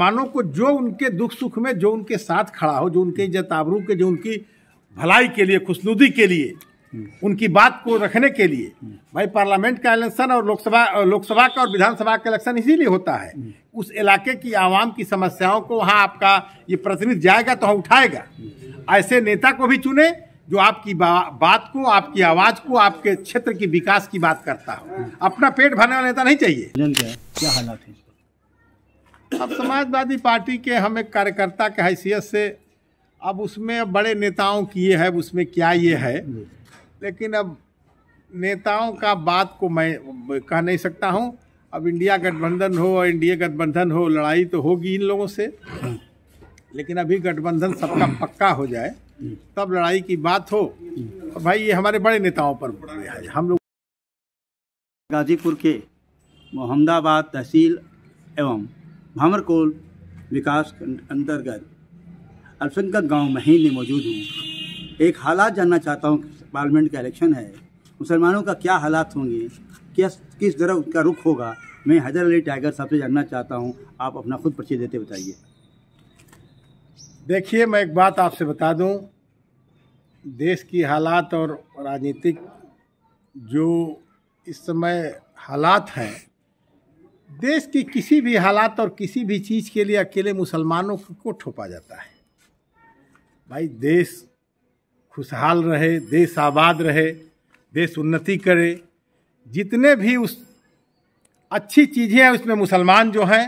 मानो को जो उनके दुख सुख में जो उनके साथ खड़ा हो जो उनके इज्जत आबरू के जो उनकी भलाई के लिए खुशनुदी के लिए उनकी बात को रखने के लिए भाई पार्लियामेंट का इलेक्शन और लोकसभा लोकसभा का और विधानसभा का इलेक्शन इसीलिए होता है उस इलाके की आवाम की समस्याओं को वहाँ आपका ये प्रतिनिधि जाएगा तो वहाँ उठाएगा ऐसे नेता को भी चुने जो आपकी बा, बात को आपकी आवाज को आपके क्षेत्र की विकास की बात करता हो अपना पेट भरने वाला नेता नहीं चाहिए क्या हालात है अब समाजवादी पार्टी के हम एक कार्यकर्ता के हैसियत से अब उसमें बड़े नेताओं की ये है उसमें क्या ये है लेकिन अब नेताओं का बात को मैं कह नहीं सकता हूँ अब इंडिया गठबंधन हो और इंडिया गठबंधन हो लड़ाई तो होगी इन लोगों से लेकिन अभी गठबंधन सबका पक्का हो जाए तब लड़ाई की बात हो तो भाई ये हमारे बड़े नेताओं पर पड़ रहा है हम लोग गाजीपुर के मोहम्मदाबाद तहसील एवं भामरकोल विकास अंतर्गत अल्पसंख्यक गांव महीन में मौजूद हूँ एक हालात जानना चाहता हूँ पार्लियामेंट का इलेक्शन है मुसलमानों का क्या हालात होंगे किस किस तरह उसका रुख होगा मैं हैदर अली टाइगर साहब से जानना चाहता हूँ आप अपना खुद परिचय देते बताइए देखिए मैं एक बात आपसे बता दूँ देश की हालात और राजनीतिक जो इस समय हालात हैं देश की किसी भी हालात और किसी भी चीज़ के लिए अकेले मुसलमानों को ठोपा जाता है भाई देश खुशहाल रहे देश आबाद रहे देश उन्नति करे जितने भी उस अच्छी चीज़ें हैं उसमें मुसलमान जो हैं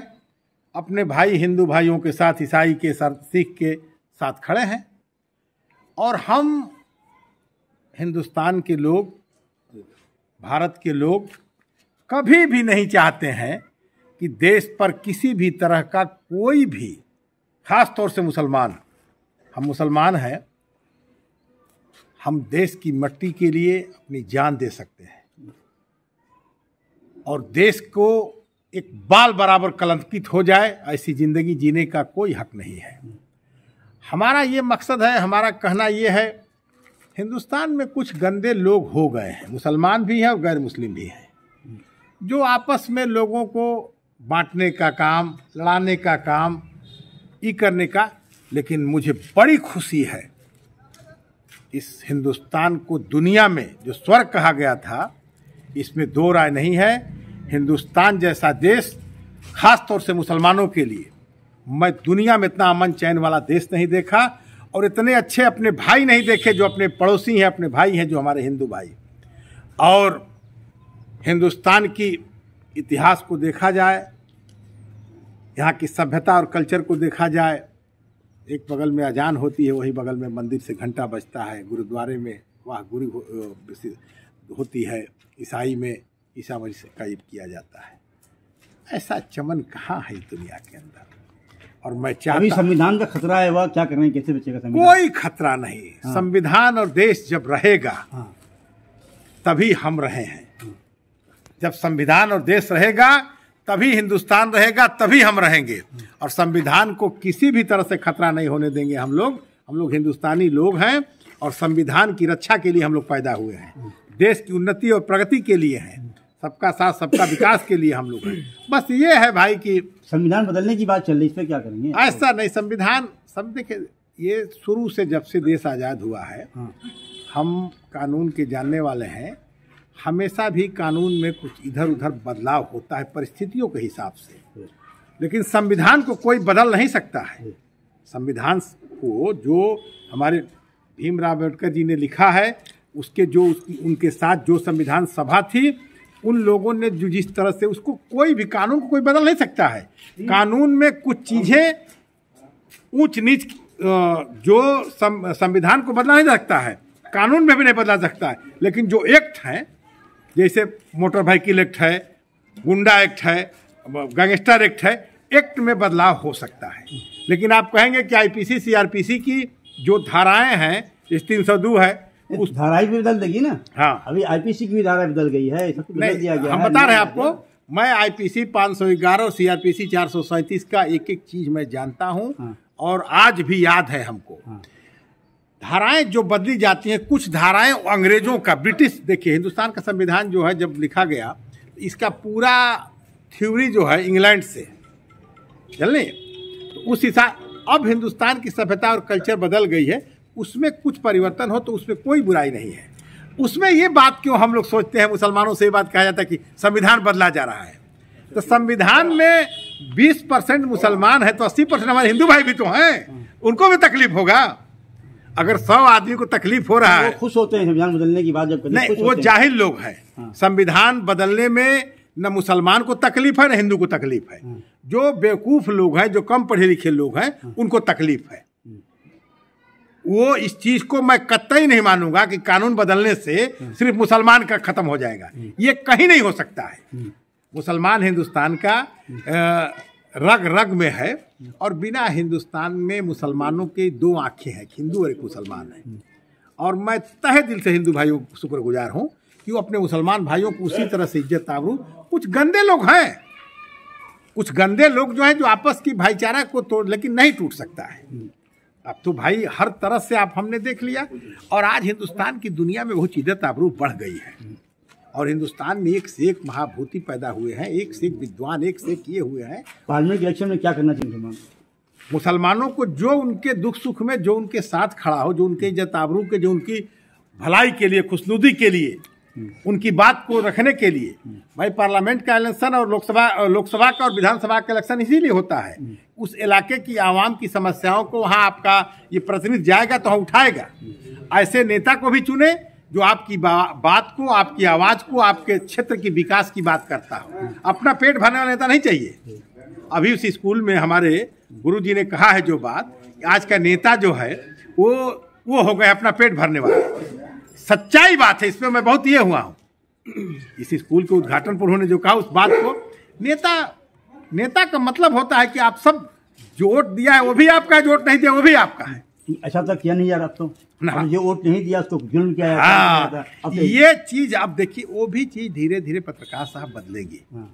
अपने भाई हिंदू भाइयों के साथ ईसाई के साथ सिख के साथ खड़े हैं और हम हिंदुस्तान के लोग भारत के लोग कभी भी नहीं चाहते हैं कि देश पर किसी भी तरह का कोई भी खास तौर से मुसलमान हम मुसलमान हैं हम देश की मट्टी के लिए अपनी जान दे सकते हैं और देश को एक बाल बराबर कलंकित हो जाए ऐसी ज़िंदगी जीने का कोई हक नहीं है हमारा ये मकसद है हमारा कहना ये है हिंदुस्तान में कुछ गंदे लोग हो गए हैं मुसलमान भी हैं और गैर मुस्लिम भी हैं जो आपस में लोगों को बांटने का काम लड़ाने का काम ये करने का लेकिन मुझे बड़ी खुशी है इस हिंदुस्तान को दुनिया में जो स्वर्ग कहा गया था इसमें दो राय नहीं है हिंदुस्तान जैसा देश खास तौर से मुसलमानों के लिए मैं दुनिया में इतना अमन चैन वाला देश नहीं देखा और इतने अच्छे अपने भाई नहीं देखे जो अपने पड़ोसी हैं अपने भाई हैं जो हमारे हिंदू भाई और हिंदुस्तान की इतिहास को देखा जाए यहाँ की सभ्यता और कल्चर को देखा जाए एक बगल में अजान होती है वही बगल में मंदिर से घंटा बजता है गुरुद्वारे में वाह गुरु होती है ईसाई में ईसा मसीह से ये किया जाता है ऐसा चमन कहाँ है दुनिया के अंदर और मैं चाहता संविधान का खतरा है वह क्या करेंगे कैसे बचेगा कोई खतरा नहीं हाँ। संविधान और देश जब रहेगा हाँ। तभी हम रहे हैं जब संविधान और देश रहेगा तभी हिंदुस्तान रहेगा तभी हम रहेंगे और संविधान को किसी भी तरह से खतरा नहीं होने देंगे हम लोग हम लोग हिंदुस्तानी लोग हैं और संविधान की रक्षा के लिए हम लोग पैदा हुए हैं देश की उन्नति और प्रगति के लिए हैं सबका साथ सबका विकास के लिए हम लोग हैं बस ये है भाई कि संविधान बदलने की बात चल रही है इसमें क्या करेंगे ऐसा नहीं संविधान सब देखे ये शुरू से जब से देश आज़ाद हुआ है हाँ। हम कानून के जानने वाले हैं हमेशा भी कानून में कुछ इधर उधर बदलाव होता है परिस्थितियों के हिसाब से लेकिन संविधान को कोई बदल नहीं सकता है संविधान को जो हमारे भीमराव अम्बेडकर जी ने लिखा है उसके जो उसकी उनके साथ जो संविधान सभा थी उन लोगों ने जो जिस तरह से उसको कोई भी कानून को कोई बदल नहीं सकता है कानून में कुछ चीज़ें ऊंच नीच जो संविधान को बदला नहीं सकता है कानून में भी नहीं बदला सकता है लेकिन जो एक्ट हैं जैसे मोटर व्हीकल एक्ट है गुंडा एक्ट है गैंगस्टर एक्ट है एक्ट में बदलाव हो सकता है लेकिन आप कहेंगे कि आईपीसी सीआरपीसी की जो धाराएं हैं इस तीन सौ दो है उस धाराएं भी बदल देगी ना हाँ अभी आईपीसी की भी धारा बदल गई है सब तो दिया गया हम बता रहे हैं आपको मैं आईपीसी चार सौ सैंतीस का एक एक चीज मैं जानता हूँ हाँ। और आज भी याद है हमको हाँ। धाराएं जो बदली जाती हैं कुछ धाराएं अंग्रेजों का ब्रिटिश देखिए हिंदुस्तान का संविधान जो है जब लिखा गया इसका पूरा थ्योरी जो है इंग्लैंड से चल तो उस हिसाब अब हिंदुस्तान की सभ्यता और कल्चर बदल गई है उसमें कुछ परिवर्तन हो तो उसमें कोई बुराई नहीं है उसमें ये बात क्यों हम लोग सोचते हैं मुसलमानों से ये बात कहा जाता है कि संविधान बदला जा रहा है तो संविधान में 20 परसेंट मुसलमान है तो 80 परसेंट हमारे हिंदू भाई भी तो हैं उनको भी तकलीफ होगा अगर सौ आदमी को तकलीफ हो रहा है खुश होते हैं संविधान बदलने की बात जब नहीं वो जाहिल लोग हैं हाँ। संविधान बदलने में न मुसलमान को तकलीफ है न हिंदू को तकलीफ है हाँ। जो बेवकूफ लोग हैं जो कम पढ़े लिखे लोग हैं हाँ। उनको तकलीफ है वो इस चीज को मैं कतई नहीं मानूंगा कि कानून बदलने से सिर्फ मुसलमान का खत्म हो जाएगा ये कहीं नहीं हो सकता है मुसलमान हिंदुस्तान का आ, रग रग में है और बिना हिंदुस्तान में मुसलमानों के दो आँखें हैं हिंदू और एक मुसलमान है और मैं तह दिल से हिंदू भाइयों को शुक्रगुजार हूँ कि वो अपने मुसलमान भाइयों को उसी तरह से इज्जत आबरू कुछ गंदे लोग हैं कुछ गंदे लोग जो हैं जो आपस की भाईचारा को तोड़ लेकिन नहीं टूट सकता है अब तो भाई हर तरह से आप हमने देख लिया और आज हिंदुस्तान की दुनिया में बहुत इज्जत आबरू बढ़ गई है और हिंदुस्तान में एक से एक महाभूति पैदा हुए हैं एक से एक विद्वान एक से एक ये हुए हैं पार्लियामेंट इलेक्शन में क्या करना चाहिए मुसलमानों को जो उनके दुख सुख में जो उनके साथ खड़ा हो जो उनके इज्जत आबरू के जो उनकी भलाई के लिए खुशनुदी के लिए उनकी बात को रखने के लिए भाई पार्लियामेंट का इलेक्शन और लोकसभा लोकसभा का और विधानसभा का इलेक्शन इसीलिए होता है उस इलाके की आवाम की समस्याओं को वहाँ आपका ये प्रतिनिधि जाएगा तो वहाँ उठाएगा ऐसे नेता को भी चुने जो आपकी बा, बात को आपकी आवाज़ को आपके क्षेत्र की विकास की बात करता हो अपना पेट भरने वाला नेता तो नहीं चाहिए अभी उस स्कूल में हमारे गुरु जी ने कहा है जो बात आज का नेता जो है वो वो हो गए अपना पेट भरने वाला सच्चाई बात है इसमें मैं बहुत ये हुआ हूँ इस स्कूल के उद्घाटन पर उन्होंने जो कहा उस बात को नेता नेता का मतलब होता है कि आप सब जो वोट दिया है वो भी आपका है जोट वोट नहीं दिया वो भी आपका है ऐसा अच्छा था तो किया नहीं जा रहा तो ये वोट नहीं दिया हाँ, तो जुल्म किया हाँ। ये चीज आप देखिए वो भी चीज धीरे धीरे पत्रकार साहब बदलेंगे हाँ।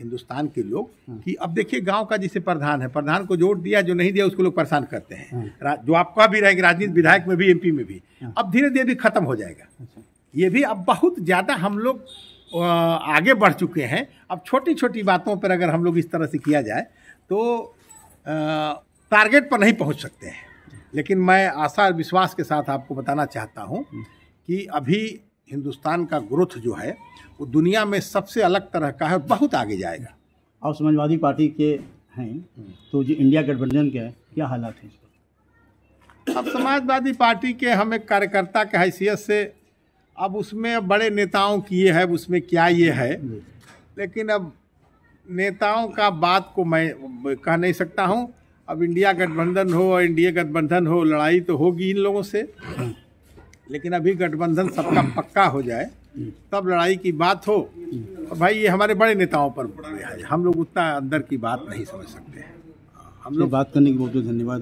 हिंदुस्तान के लोग हाँ। कि अब देखिए गांव का जिसे प्रधान है प्रधान को जोड़ दिया जो नहीं दिया उसको लोग परेशान करते हैं जो आपका भी रहेगा राजनीति विधायक में भी एमपी में भी अब धीरे धीरे भी खत्म हो जाएगा अच्छा। ये भी अब बहुत ज़्यादा हम लोग आगे बढ़ चुके हैं अब छोटी छोटी बातों पर अगर हम लोग इस तरह से किया जाए तो टारगेट पर नहीं पहुंच सकते हैं लेकिन मैं आशा और विश्वास के साथ आपको बताना चाहता हूँ हम्म। कि अभी हिंदुस्तान का ग्रोथ जो है वो दुनिया में सबसे अलग तरह का है बहुत आगे जाएगा हम्म। आप समाजवादी पार्टी के हैं हम्म। तो जो इंडिया गठबंधन के क्या हालात हैं अब समाजवादी पार्टी के हम एक कार्यकर्ता के हैसियत से अब उसमें बड़े नेताओं की ये है उसमें क्या ये है लेकिन अब नेताओं का बात को मैं कह नहीं सकता हूँ अब इंडिया गठबंधन हो और इंडिया गठबंधन हो लड़ाई तो होगी इन लोगों से लेकिन अभी गठबंधन सबका पक्का हो जाए तब लड़ाई की बात हो और भाई ये हमारे बड़े नेताओं पर है हम लोग उतना अंदर की बात नहीं समझ सकते हम लोग बात करने की बहुत बहुत धन्यवाद